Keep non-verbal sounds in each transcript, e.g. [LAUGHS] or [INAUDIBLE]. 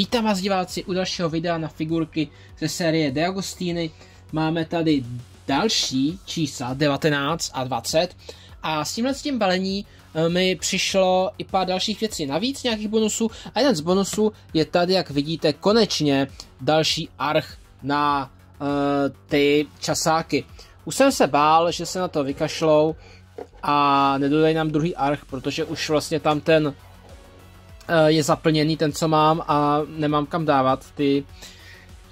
Vítám vás diváci u dalšího videa na figurky ze série De Agostini. Máme tady další čísla 19 a 20 a s tímhle tím balení eh, mi přišlo i pár dalších věcí navíc, nějakých bonusů a jeden z bonusů je tady, jak vidíte, konečně další arch na uh, ty časáky. Už jsem se bál, že se na to vykašlou a nedodají nám druhý arch, protože už vlastně tam ten Eh, je zaplněný ten, co mám a nemám kam dávat ty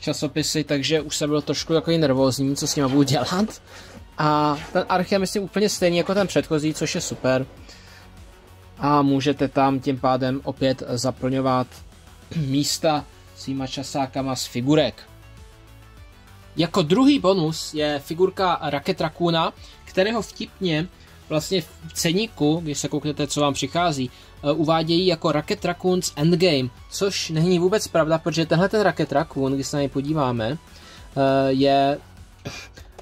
časopisy, takže už jsem byl trošku takový nervózní, co s nima budu dělat. A ten arch je myslím úplně stejný jako ten předchozí, což je super. A můžete tam tím pádem opět zaplňovat [CLEARS THROAT] místa svýma časákama z figurek. Jako druhý bonus je figurka Raket Rakuna, kterého vtipně vlastně v ceníku, když se kouknete, co vám přichází, eh, uvádějí jako Rocket Raccoons Endgame, což není vůbec pravda, protože tenhle ten Rocket Raccoon, když se na něj podíváme, eh, je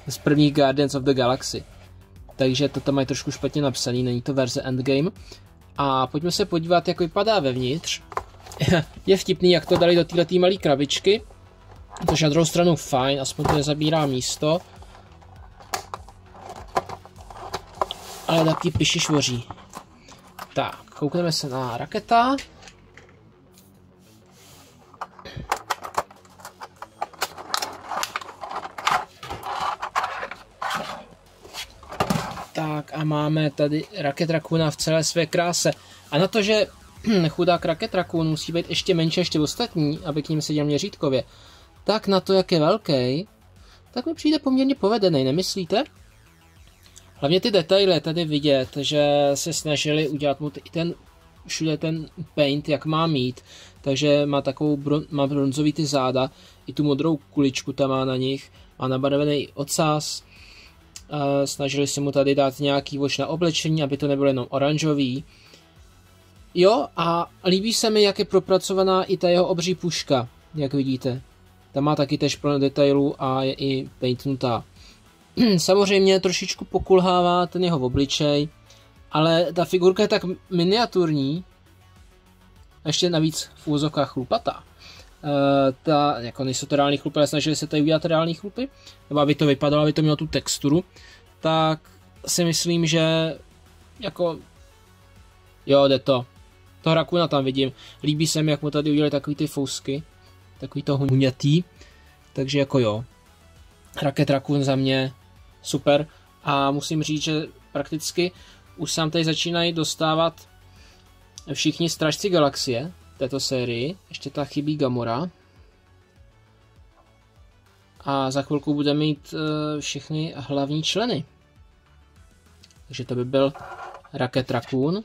z prvních Guardians of the Galaxy. Takže to tam mají trošku špatně napsaný, není to verze Endgame. A pojďme se podívat, jak vypadá vevnitř. [LAUGHS] je vtipný, jak to dali do této malé krabičky, což na druhou stranu fajn, aspoň to nezabírá místo. ale taky piši švoří. Tak, koukneme se na raketa. Tak a máme tady raket rakuna v celé své kráse. A na to, že [CLEARS THROAT] chudák raket rakun musí být ještě menší ještě ostatní, aby k ním seděl měřítkově, tak na to, jak je velký, tak mi přijde poměrně povedený, nemyslíte? Hlavně ty detaily tady vidět, že se snažili udělat mu i ten všude ten paint, jak má mít, takže má takovou bron, má bronzový ty záda, i tu modrou kuličku tam má na nich, má nabarvený ocas, A snažili se mu tady dát nějaký voč na oblečení, aby to nebylo jenom oranžový. Jo, a líbí se mi, jak je propracovaná i ta jeho obří puška, jak vidíte. Ta má taky tež plno detailů a je i paintnutá. Hmm, samozřejmě trošičku pokulhává ten jeho obličej, ale ta figurka je tak miniaturní, ještě navíc v úzokách chlupatá. E, ta, jako nejsou to reální chlupy, ale snažili se tady udělat reální chlupy, nebo aby to vypadalo, aby to mělo tu texturu, tak si myslím, že jako jo, jde to. To Rakuna tam vidím. Líbí se mi, jak mu tady udělali takový ty fousky, takový to hunětý, takže jako jo. Raket Rakun za mě super a musím říct, že prakticky už nám tady začínají dostávat všichni stražci galaxie této sérii, ještě ta chybí Gamora. A za chvilku bude mít eh, všechny hlavní členy. Takže to by byl Raket Raccoon.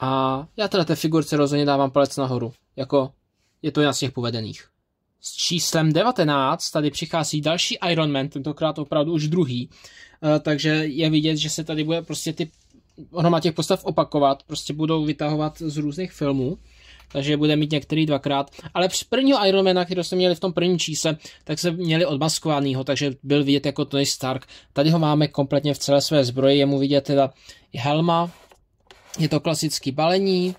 A já teda té figurce rozhodně dávám palec nahoru. Jako je to jedna z těch povedených s číslem 19 tady přichází další Iron Man tentokrát opravdu už druhý, eh, takže je vidět, že se tady bude prostě ty ono má těch postav opakovat, prostě budou vytahovat z různých filmů, takže bude mít některý dvakrát. Ale při prvního Ironmana, který jsme měli v tom prvním čísle, tak se měli odmaskovanýho, takže byl vidět jako Tony Stark. Tady ho máme kompletně v celé své zbroji, je mu vidět teda helma, je to klasický balení,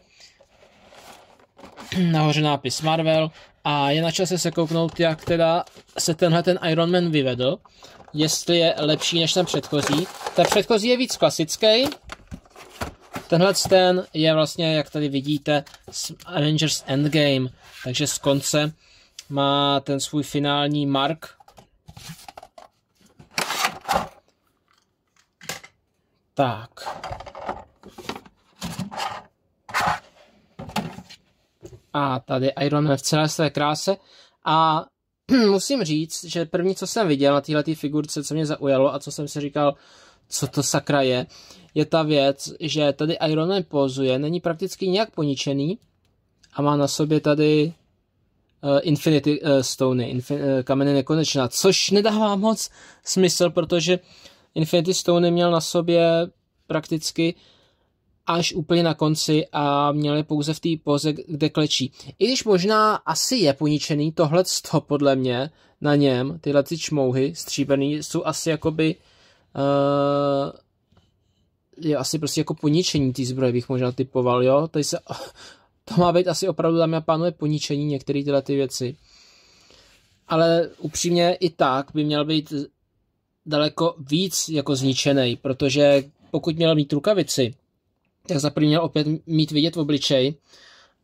nahoře nápis Marvel a je na čase se kouknout, jak teda se tenhle ten Iron Man vyvedl, jestli je lepší než ten předchozí. Ten předchozí je víc klasický, tenhle ten je vlastně, jak tady vidíte, z Avengers Endgame, takže z konce má ten svůj finální mark. Tak. a tady Iron Man v celé své kráse a [CLEARS THROAT] musím říct, že první, co jsem viděl na této figurce, co mě zaujalo a co jsem si říkal, co to sakra je, je ta věc, že tady Iron Man pozuje, není prakticky nějak poničený a má na sobě tady uh, Infinity uh, eh, Stony, infin, uh, kameny nekonečná, což nedává moc smysl, protože Infinity Stone měl na sobě prakticky uh, až úplně na konci a měl je pouze v té poze, kde klečí. I když možná asi je poničený tohle to podle mě na něm, tyhle ty čmouhy stříbený jsou asi jakoby uh, je asi prostě jako poničení té zbroje bych možná typoval, jo? Tady se, [LAUGHS] to má být asi opravdu, tam já pánové, poničení některé tyhle ty věci. Ale upřímně i tak by měl být daleko víc jako zničený, protože pokud měl mít rukavici, tak za první měl opět mít vidět v obličej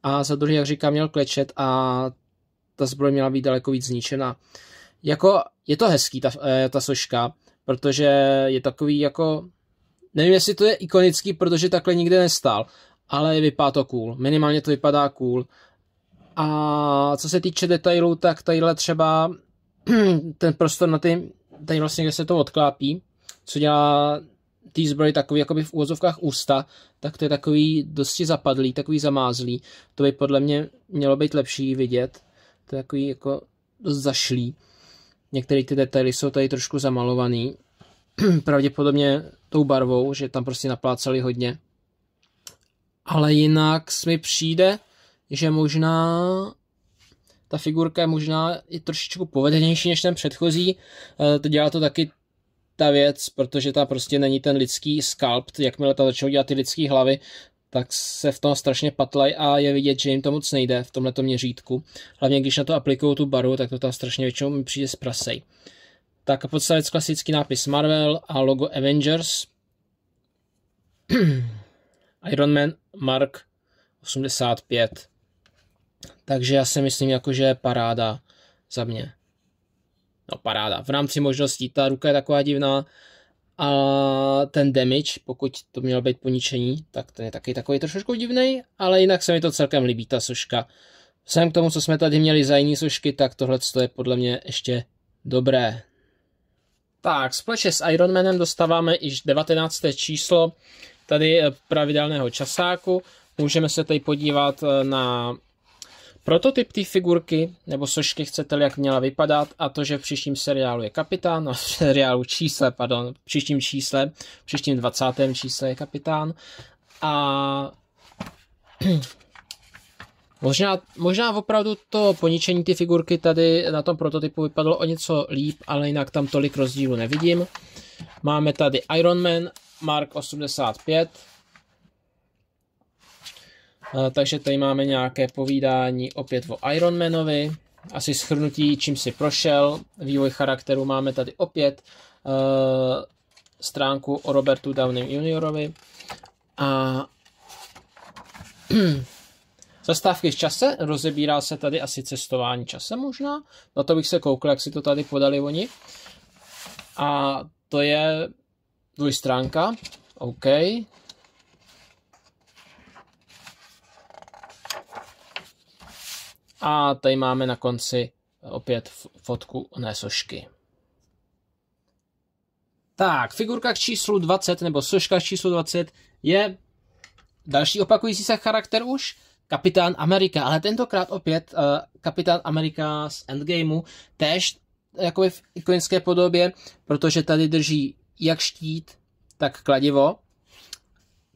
a za druhý, jak říkám, měl klečet a ta zbroj měla být daleko víc zničena. Jako, je to hezký, ta, eh, ta soška, protože je takový jako, nevím, jestli to je ikonický, protože takhle nikde nestál, ale vypadá to cool, minimálně to vypadá cool. A co se týče detailů, tak tadyhle třeba [CLEARS THROAT] ten prostor na ty, tady vlastně, kde se to odklápí, co dělá té zbroj takový jakoby v úvozovkách ústa, tak to je takový dosti zapadlý, takový zamázlý. To by podle mě mělo být lepší vidět. To je takový jako dost zašlý. Některé ty detaily jsou tady trošku zamalovaný. [CLEARS THROAT] Pravděpodobně tou barvou, že tam prostě naplácali hodně. Ale jinak mi přijde, že možná ta figurka je možná i trošičku povedenější než ten předchozí. E, to dělá to taky ta věc, protože ta prostě není ten lidský skalp, jakmile ta začnou dělat ty lidské hlavy, tak se v tom strašně patlaj a je vidět, že jim to moc nejde v tomhle měřítku. Hlavně když na to aplikují tu baru, tak to tam strašně většinou mi přijde zprasej. Tak podstavec klasický nápis Marvel a logo Avengers. [CLEARS THROAT] Iron Man Mark 85. Takže já si myslím, jako, že je paráda za mě. No paráda. V rámci možností ta ruka je taková divná a ten damage, pokud to mělo být poničení, tak ten je taky takový trošku divný, ale jinak se mi to celkem líbí ta soška. Vzhledem k tomu, co jsme tady měli za jiný sošky, tak tohle je podle mě ještě dobré. Tak, společně s Ironmanem dostáváme již 19. číslo tady eh, pravidelného časáku. Můžeme se tady podívat eh, na Prototyp té figurky, nebo sošky chcete jak měla vypadat a to, že v příštím seriálu je kapitán, no [LAUGHS] v seriálu čísle, pardon, v příštím čísle, v příštím 20. čísle je kapitán a [CLEARS THROAT] Možná, možná opravdu to poničení ty figurky tady na tom prototypu vypadalo o něco líp, ale jinak tam tolik rozdílu nevidím. Máme tady Iron Man Mark 85, Eh, takže tady máme nějaké povídání opět o Ironmanovi, asi schrnutí, čím si prošel, vývoj charakteru máme tady opět, eh, stránku o Robertu Downey juniorovi a [CLEARS THROAT] Zastávky v čase, rozebírá se tady asi cestování čase možná, na to bych se koukl, jak si to tady podali oni. A to je dvojstránka, OK, A tady máme na konci opět fotku oné sošky. Tak, figurka k číslu 20, nebo soška k číslu 20 je další opakující se charakter už, Kapitán Amerika, ale tentokrát opět uh, Kapitán Amerika z Endgameu, též eh, jakoby v ikonické podobě, protože tady drží jak štít, tak kladivo.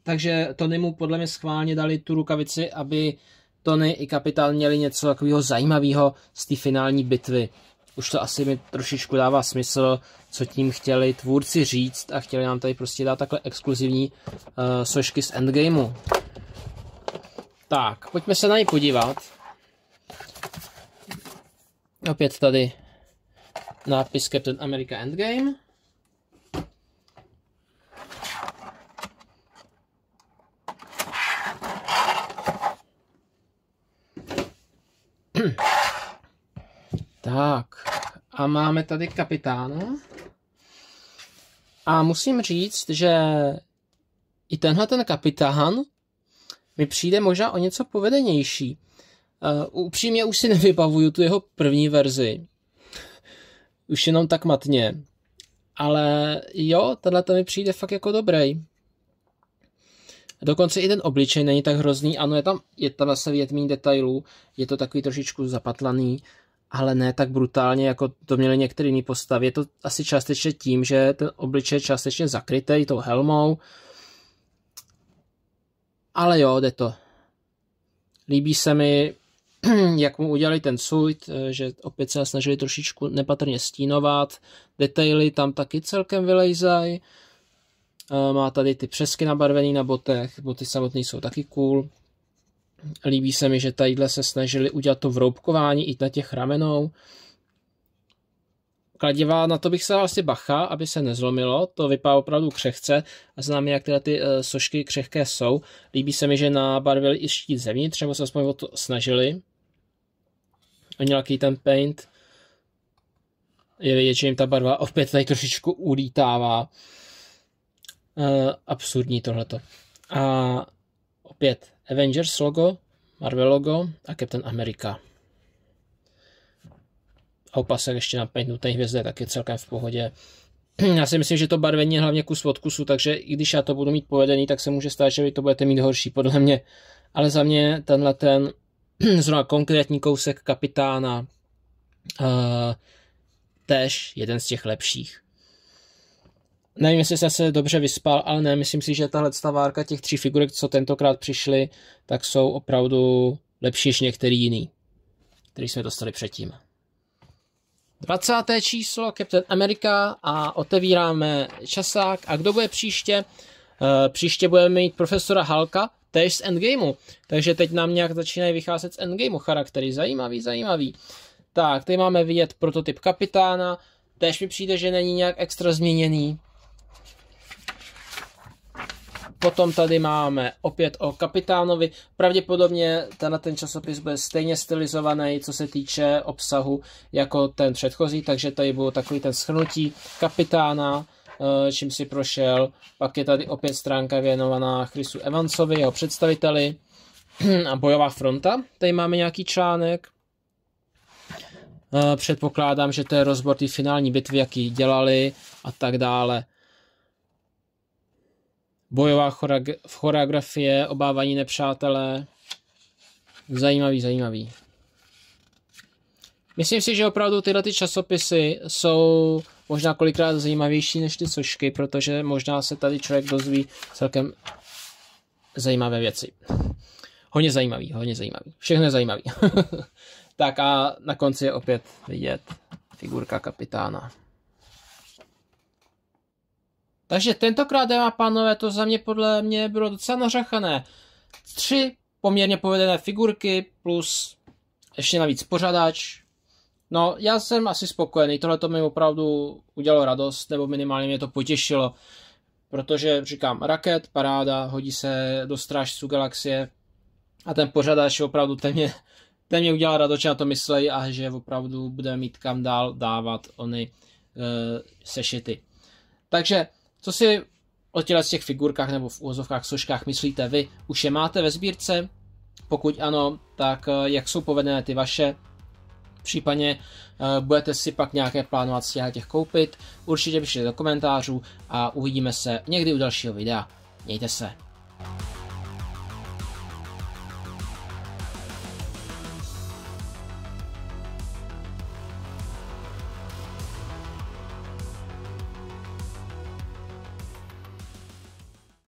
Takže mu podle mě schválně dali tu rukavici, aby Tony i Kapitán měli něco takového zajímavého z té finální bitvy. Už to asi mi trošičku dává smysl, co tím chtěli tvůrci říct a chtěli nám tady prostě dát takhle exkluzivní uh, sošky z Endgameu. Tak, pojďme se na ně podívat. Opět tady nápis Captain America Endgame. máme tady kapitána. A musím říct, že i tenhle ten kapitán mi přijde možná o něco povedenější. Uh, upřímně už si [LAUGHS] nevybavuju tu jeho první verzi. Už jenom tak matně. Ale jo, tenhle to mi přijde fakt jako dobrý. Dokonce i ten obličej není tak hrozný. Ano, je tam, je tam zase větmín detailů. Je to takový trošičku zapatlaný. Uh, ale ne tak brutálně, jako to měly některé jiné postavy. Je to asi částečně tím, že ten obličej je částečně zakrytý tou helmou. Ale jo, jde to. Líbí se mi, [CLEARS THROAT] jak mu udělali ten suit, eh, že opět se snažili trošičku nepatrně stínovat. Detaily tam taky celkem vylejzají. Eh, má tady ty přesky nabarvený na botech, boty samotné jsou taky cool. Líbí se mi, že tadyhle se snažili udělat to vroubkování i na těch ramenou. Kladiva, na to bych se vlastně bacha, aby se nezlomilo, to vypadá opravdu křehce a známe, jak tyhle ty uh, sošky křehké jsou. Líbí se mi, že nabarvili i štít zevnitř, nebo se aspoň o to snažili. A nějaký ten paint. Je vidět, že jim ta barva opět tady trošičku ulítává. Uh, absurdní tohleto. A opět Avengers logo, Marvel logo a Captain America. A opasek ještě na paintnuté hvězdy, tak je celkem v pohodě. [CLEARS THROAT] Já si myslím, že to barvení je hlavně kus od kusu, takže i když já to budu mít povedený, tak se může stát, že vy to budete mít horší, podle mě. Ale za mě tenhle ten [CLEARS THROAT] zrovna konkrétní kousek kapitána uh, eh, tež jeden z těch lepších. Nevím, jestli jsem se dobře vyspal, ale ne, myslím si, že tahle stavárka těch tří figurek, co tentokrát přišly, tak jsou opravdu lepší než některý jiný, který jsme dostali předtím. 20. číslo Captain America a otevíráme časák. A kdo bude příště? Eh, příště budeme mít profesora Halka, tež z Endgameu. Takže teď nám nějak začínají vycházet z Endgameu charaktery. Zajímavý, zajímavý. Tak, tady máme vidět prototyp kapitána. Tež mi přijde, že není nějak extra změněný. Potom tady máme opět o kapitánovi. Pravděpodobně tenhle ten časopis bude stejně stylizovaný, co se týče obsahu, jako ten předchozí, takže tady bylo takový ten schnutí kapitána, eh, čím si prošel. Pak je tady opět stránka věnovaná Chrisu Evansovi, jeho představiteli [CLEARS THROAT] a bojová fronta. Tady máme nějaký článek. Eh, předpokládám, že to je rozbor ty finální bitvy, jaký dělali a tak dále bojová choreografie, obávání nepřátelé. Zajímavý, zajímavý. Myslím si, že opravdu tyhle ty časopisy jsou možná kolikrát zajímavější než ty sošky, protože možná se tady člověk dozví celkem zajímavé věci. Hodně zajímavý, hodně zajímavý. Všechno je zajímavý. [LAUGHS] tak a na konci je opět vidět figurka kapitána. Takže tentokrát, dámy a pánové, to za mě podle mě bylo docela nařachané. Tři poměrně povedené figurky plus ještě navíc pořadač. No, já jsem asi spokojený, tohle to mi opravdu udělalo radost, nebo minimálně mě to potěšilo, protože říkám, raket, paráda, hodí se do strážců galaxie a ten pořadač opravdu ten mě, [LAUGHS] ten mě udělal radost, že na to myslí a že opravdu bude mít kam dál dávat ony uh, sešity. Takže co si o z těch figurkách nebo v úvozovkách soškách myslíte vy? Už je máte ve sbírce? Pokud ano, tak eh, jak jsou povedené ty vaše? Případně uh, budete si pak nějaké plánovat si těch koupit? Určitě pište do komentářů a uvidíme se někdy u dalšího videa. Mějte se.